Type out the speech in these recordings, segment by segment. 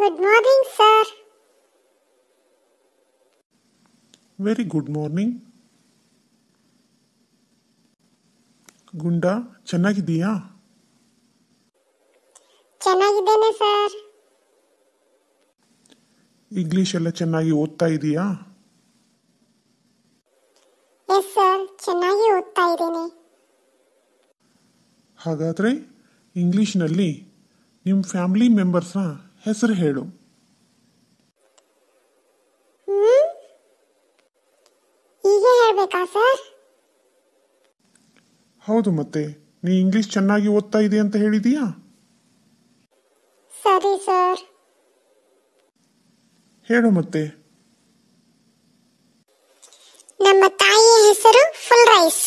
good morning sir very good morning Gunda ಚೆನ್ನಾಗಿದ್ದೀಯಾ ಚೆನ್ನಾಗಿದ್ದೇನೆ sir English ಎಲ್ಲ ಚೆನ್ನಾಗಿ ಓದ್ತಾ ಇದೀಯಾ ಎಸ್ ಸರ್ ಚೆನ್ನಾಗಿ ಓದ್ತಾ ಇದ್ದೀನಿ ಹಾಗಾದರೆ ಇಂಗ್ಲಿಷ್ನಲ್ಲಿ ನಿಮ್ಮ ಫ್ಯಾಮಿಲಿ ಮೆಂಬರ್ಸ್ನ ಹೆಸರು ಹೇಳು ಹೌದು ಮತ್ತೆ ನೀ ಇಂಗ್ಲಿಷ್ ಚೆನ್ನಾಗಿ ಓದ್ತಾ ಇದೆ ಅಂತ ಹೇಳಿದೀಯಾ ಸರಿ ಸರ್ ಹೇಳು ಮತ್ತೆ ನಮ್ಮ ತಾಯಿಯ ಹೆಸರು ಫುಲ್ ರೈಸ್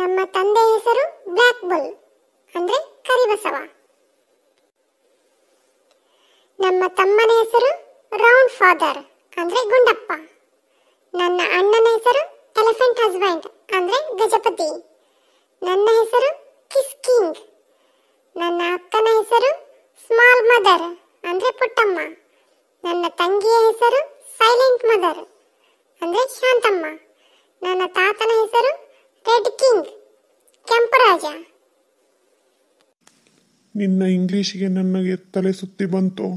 ನಮ್ಮ ತಂದೆ ಹೆಸರು ಬ್ಲಾಕ್ ಬುಲ್ ಅಂದ್ರೆ ಕರಿಬಸವ ನಮ್ಮ ತಮ್ಮನ ಹೆಸರು ರೌಂಡ್ ಫಾದರ್ ಅಂದ್ರೆ ಗುಂಡಪ್ಪ ನನ್ನ ಅಣ್ಣನ ಹೆಸರು ಎಲಿಫೆಂಟ್ ಹಸ್ಬೆಂಡ್ ಅಂದ್ರೆ ಗಜಪತಿ ನನ್ನ ಹೆಸರು ಕಿಸ್ ಕಿಂಗ್ ನನ್ನ ಅಕ್ಕನ ಹೆಸರು ಸ್ಮಾಲ್ ಮದರ್ ಅಂದ್ರೆ ಪುಟ್ಟಮ್ಮ ನನ್ನ ತಂಗಿಯ ಹೆಸರು ಸೈಲೆಂಟ್ ಮದರ್ ಅಂದ್ರೆ ಶಾಂತಮ್ಮ ನನ್ನ ತಾತನ ಹೆಸರು ರೆಡ್ ಕಿಂಗ್ ಕೆಂಪರಾಜ ನಿನ್ನ ಇಂಗ್ಲಿಷಿಗೆ ನನಗೆ ತಲೆ ಸುತ್ತಿ ಬಂತು